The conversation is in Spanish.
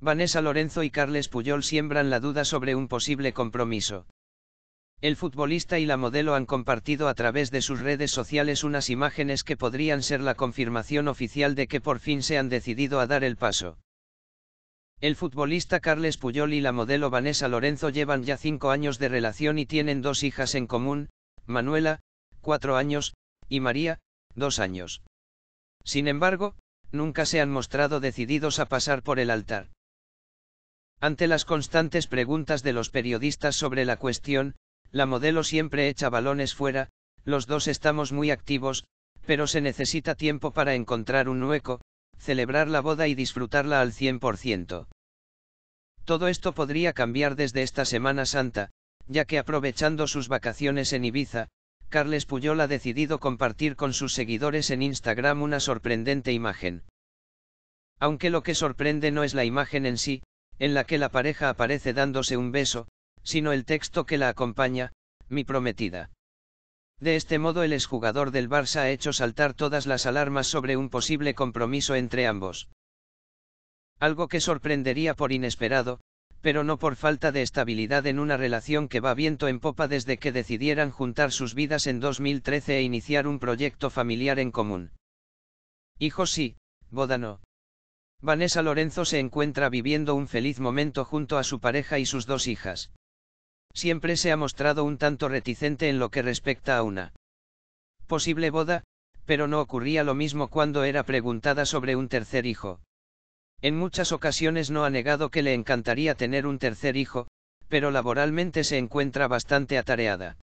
Vanessa Lorenzo y Carles Puyol siembran la duda sobre un posible compromiso. El futbolista y la modelo han compartido a través de sus redes sociales unas imágenes que podrían ser la confirmación oficial de que por fin se han decidido a dar el paso. El futbolista Carles Puyol y la modelo Vanessa Lorenzo llevan ya cinco años de relación y tienen dos hijas en común, Manuela, cuatro años, y María, dos años. Sin embargo, nunca se han mostrado decididos a pasar por el altar. Ante las constantes preguntas de los periodistas sobre la cuestión, la modelo siempre echa balones fuera, los dos estamos muy activos, pero se necesita tiempo para encontrar un hueco, celebrar la boda y disfrutarla al 100%. Todo esto podría cambiar desde esta Semana Santa, ya que aprovechando sus vacaciones en Ibiza, Carles Puyol ha decidido compartir con sus seguidores en Instagram una sorprendente imagen. Aunque lo que sorprende no es la imagen en sí, en la que la pareja aparece dándose un beso, sino el texto que la acompaña, mi prometida. De este modo el exjugador del Barça ha hecho saltar todas las alarmas sobre un posible compromiso entre ambos. Algo que sorprendería por inesperado, pero no por falta de estabilidad en una relación que va viento en popa desde que decidieran juntar sus vidas en 2013 e iniciar un proyecto familiar en común. Hijo sí, boda no. Vanessa Lorenzo se encuentra viviendo un feliz momento junto a su pareja y sus dos hijas. Siempre se ha mostrado un tanto reticente en lo que respecta a una posible boda, pero no ocurría lo mismo cuando era preguntada sobre un tercer hijo. En muchas ocasiones no ha negado que le encantaría tener un tercer hijo, pero laboralmente se encuentra bastante atareada.